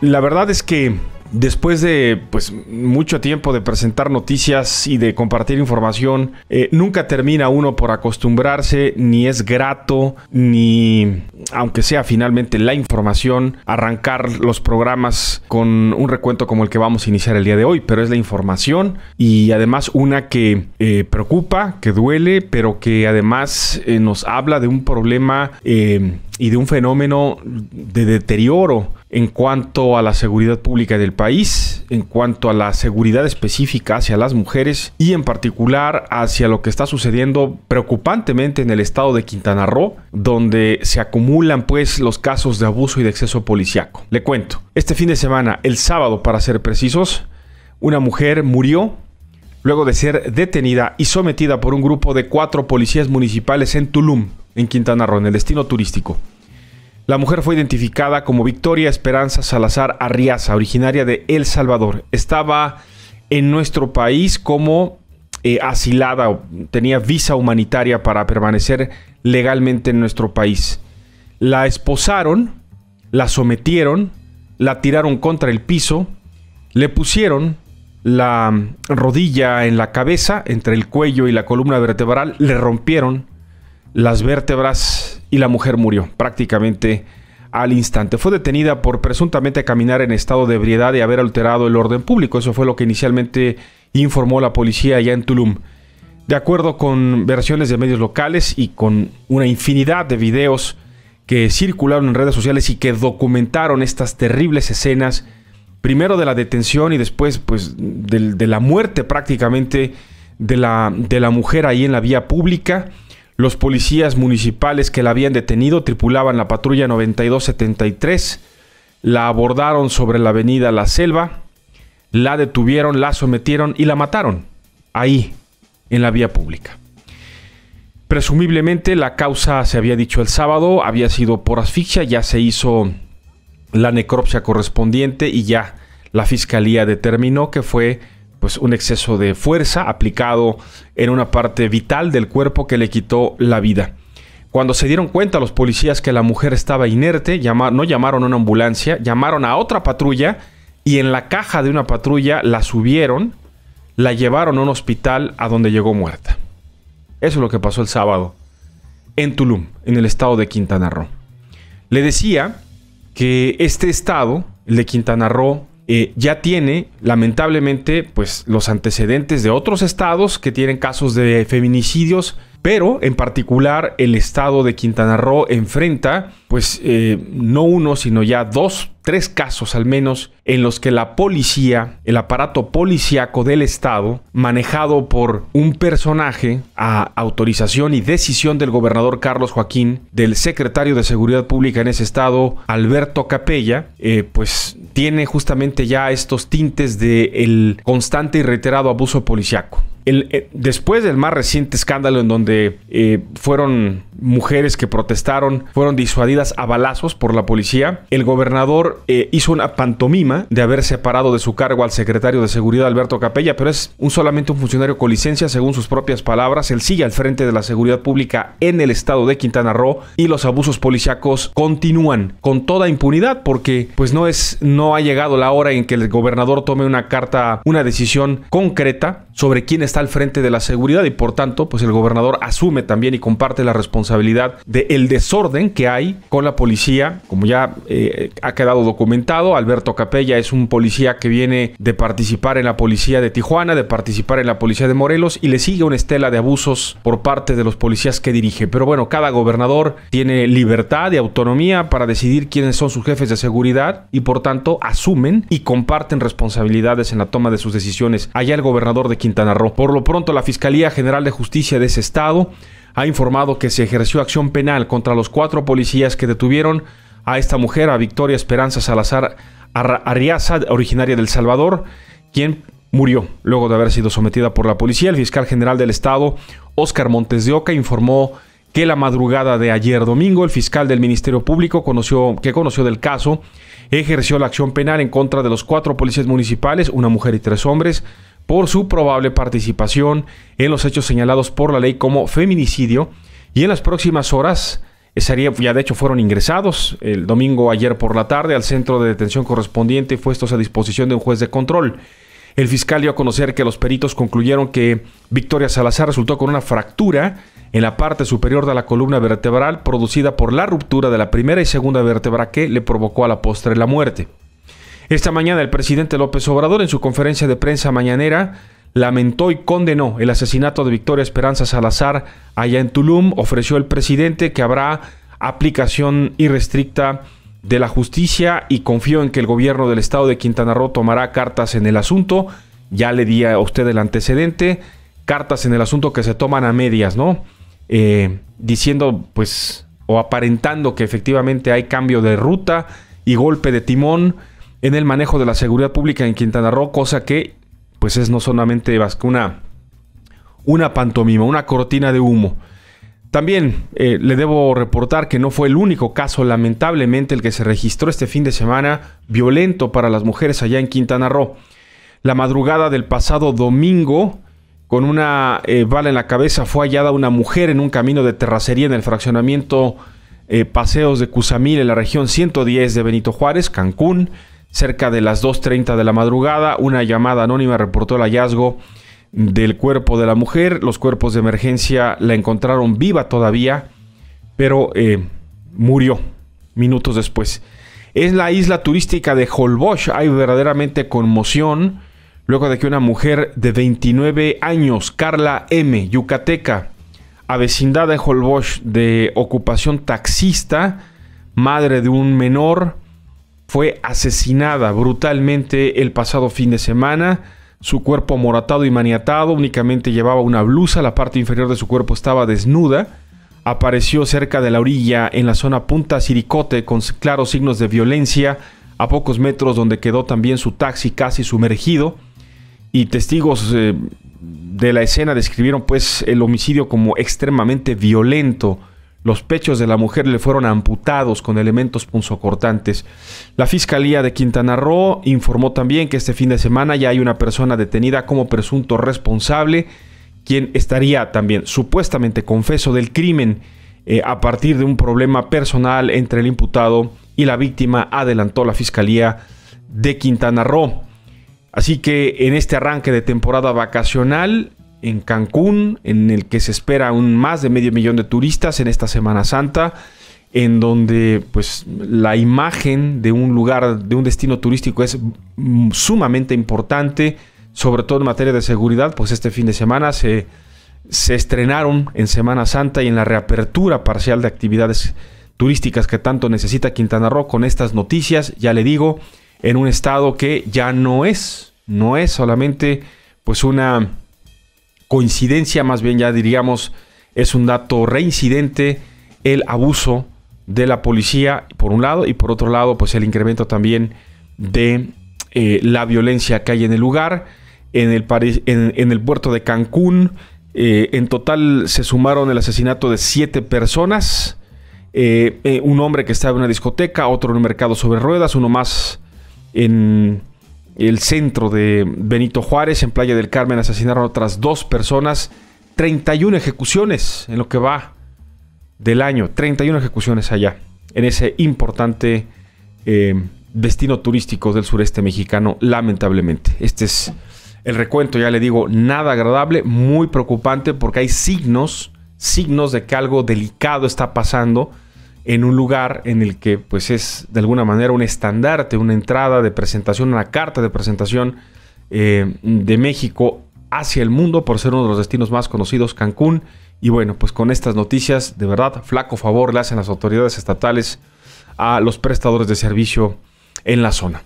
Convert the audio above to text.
La verdad es que después de pues mucho tiempo de presentar noticias y de compartir información, eh, nunca termina uno por acostumbrarse, ni es grato, ni aunque sea finalmente la información, arrancar los programas con un recuento como el que vamos a iniciar el día de hoy, pero es la información y además una que eh, preocupa, que duele, pero que además eh, nos habla de un problema y de un fenómeno de deterioro en cuanto a la seguridad pública del país, en cuanto a la seguridad específica hacia las mujeres y en particular hacia lo que está sucediendo preocupantemente en el estado de Quintana Roo, donde se acumulan pues los casos de abuso y de exceso policiaco. Le cuento, este fin de semana, el sábado para ser precisos, una mujer murió luego de ser detenida y sometida por un grupo de cuatro policías municipales en Tulum, en Quintana Roo, en el destino turístico. La mujer fue identificada como Victoria Esperanza Salazar Arriaza, originaria de El Salvador. Estaba en nuestro país como eh, asilada, tenía visa humanitaria para permanecer legalmente en nuestro país. La esposaron, la sometieron, la tiraron contra el piso, le pusieron la mm, rodilla en la cabeza, entre el cuello y la columna vertebral, le rompieron las vértebras y la mujer murió prácticamente al instante. Fue detenida por presuntamente caminar en estado de ebriedad y haber alterado el orden público. Eso fue lo que inicialmente informó la policía allá en Tulum. De acuerdo con versiones de medios locales y con una infinidad de videos que circularon en redes sociales y que documentaron estas terribles escenas, primero de la detención y después pues, de, la muerte prácticamente de la, de la mujer ahí en la vía pública, los policías municipales que la habían detenido tripulaban la patrulla 9273, la abordaron sobre la avenida La Selva, la detuvieron, la sometieron y la mataron ahí, en la vía pública. Presumiblemente la causa se había dicho el sábado, había sido por asfixia, ya se hizo la necropsia correspondiente y ya la fiscalía determinó que fue pues un exceso de fuerza aplicado en una parte vital del cuerpo que le quitó la vida. Cuando se dieron cuenta los policías que la mujer estaba inerte, no llamaron a una ambulancia, llamaron a otra patrulla y en la caja de una patrulla la subieron, la llevaron a un hospital a donde llegó muerta. Eso es lo que pasó el sábado en Tulum, en el estado de Quintana Roo. Le decía que este estado, el de Quintana Roo, eh, ya tiene, lamentablemente, pues los antecedentes de otros estados que tienen casos de feminicidios, pero en particular el estado de Quintana Roo enfrenta, pues eh, no uno, sino ya dos, tres casos al menos, en los que la policía, el aparato policíaco del estado, manejado por un personaje a autorización y decisión del gobernador Carlos Joaquín, del secretario de Seguridad Pública en ese estado, Alberto Capella, eh, pues tiene justamente ya estos tintes del el constante y reiterado abuso policiaco. Eh, después del más reciente escándalo en donde eh, fueron mujeres que protestaron, fueron disuadidas a balazos por la policía, el gobernador eh, hizo una pantomima de haber separado de su cargo al secretario de Seguridad Alberto Capella, pero es un, solamente un funcionario con licencia, según sus propias palabras. Él sigue al frente de la seguridad pública en el estado de Quintana Roo y los abusos policíacos continúan con toda impunidad porque pues no es no ha llegado la hora en que el gobernador tome una carta, una decisión concreta sobre quiénes está al frente de la seguridad y por tanto, pues el gobernador asume también y comparte la responsabilidad del el desorden que hay con la policía, como ya eh, ha quedado documentado. Alberto Capella es un policía que viene de participar en la policía de Tijuana, de participar en la policía de Morelos y le sigue una estela de abusos por parte de los policías que dirige. Pero bueno, cada gobernador tiene libertad y autonomía para decidir quiénes son sus jefes de seguridad y por tanto asumen y comparten responsabilidades en la toma de sus decisiones. Allá el gobernador de Quintana Roo por lo pronto, la Fiscalía General de Justicia de ese estado ha informado que se ejerció acción penal contra los cuatro policías que detuvieron a esta mujer, a Victoria Esperanza Salazar Arriaza, originaria del Salvador, quien murió luego de haber sido sometida por la policía. El fiscal general del estado, Óscar Montes de Oca, informó que la madrugada de ayer domingo el fiscal del Ministerio Público conoció, que conoció del caso ejerció la acción penal en contra de los cuatro policías municipales, una mujer y tres hombres, por su probable participación en los hechos señalados por la ley como feminicidio y en las próximas horas eh, ya de hecho fueron ingresados el domingo ayer por la tarde al centro de detención correspondiente puestos a disposición de un juez de control. El fiscal dio a conocer que los peritos concluyeron que Victoria Salazar resultó con una fractura en la parte superior de la columna vertebral producida por la ruptura de la primera y segunda vértebra que le provocó a la postre la muerte. Esta mañana el presidente López Obrador en su conferencia de prensa mañanera lamentó y condenó el asesinato de Victoria Esperanza Salazar allá en Tulum. Ofreció el presidente que habrá aplicación irrestricta de la justicia y confío en que el gobierno del estado de Quintana Roo tomará cartas en el asunto. Ya le di a usted el antecedente, cartas en el asunto que se toman a medias, ¿no? Eh, diciendo pues o aparentando que efectivamente hay cambio de ruta y golpe de timón en el manejo de la seguridad pública en Quintana Roo, cosa que pues es no solamente una, una pantomima, una cortina de humo. También eh, le debo reportar que no fue el único caso, lamentablemente, el que se registró este fin de semana violento para las mujeres allá en Quintana Roo. La madrugada del pasado domingo, con una eh, bala en la cabeza, fue hallada una mujer en un camino de terracería en el fraccionamiento eh, Paseos de Cusamil, en la región 110 de Benito Juárez, Cancún. Cerca de las 2.30 de la madrugada, una llamada anónima reportó el hallazgo del cuerpo de la mujer. Los cuerpos de emergencia la encontraron viva todavía, pero eh, murió minutos después. Es la isla turística de Holbox. Hay verdaderamente conmoción luego de que una mujer de 29 años, Carla M., yucateca, avecindada de Holbox de ocupación taxista, madre de un menor, fue asesinada brutalmente el pasado fin de semana. Su cuerpo moratado y maniatado, únicamente llevaba una blusa, la parte inferior de su cuerpo estaba desnuda. Apareció cerca de la orilla en la zona Punta Siricote con claros signos de violencia, a pocos metros donde quedó también su taxi casi sumergido. Y testigos eh, de la escena describieron pues el homicidio como extremadamente violento. Los pechos de la mujer le fueron amputados con elementos punzocortantes. La Fiscalía de Quintana Roo informó también que este fin de semana ya hay una persona detenida como presunto responsable, quien estaría también supuestamente confeso del crimen eh, a partir de un problema personal entre el imputado y la víctima, adelantó la Fiscalía de Quintana Roo. Así que en este arranque de temporada vacacional, en Cancún, en el que se espera un más de medio millón de turistas en esta Semana Santa, en donde pues la imagen de un lugar, de un destino turístico es sumamente importante, sobre todo en materia de seguridad, pues este fin de semana se, se estrenaron en Semana Santa y en la reapertura parcial de actividades turísticas que tanto necesita Quintana Roo con estas noticias, ya le digo, en un estado que ya no es, no es solamente pues una coincidencia, más bien ya diríamos, es un dato reincidente el abuso de la policía, por un lado, y por otro lado, pues el incremento también de eh, la violencia que hay en el lugar, en el, puerto de Cancún. Eh, en total se sumaron el asesinato de siete personas, eh, un hombre que estaba en una discoteca, otro en un mercado sobre ruedas, uno más en el centro de Benito Juárez, en Playa del Carmen, asesinaron otras dos personas. 31 ejecuciones en lo que va del año. 31 ejecuciones allá, en ese importante eh, destino turístico del sureste mexicano, lamentablemente. Este es el recuento, ya le digo, nada agradable, muy preocupante porque hay signos, signos de que algo delicado está pasando en un lugar en el que pues es de alguna manera un estandarte, una entrada de presentación, una carta de presentación eh, de México hacia el mundo por ser uno de los destinos más conocidos, Cancún. Y bueno, pues con estas noticias, de verdad, flaco favor le hacen las autoridades estatales a los prestadores de servicio en la zona.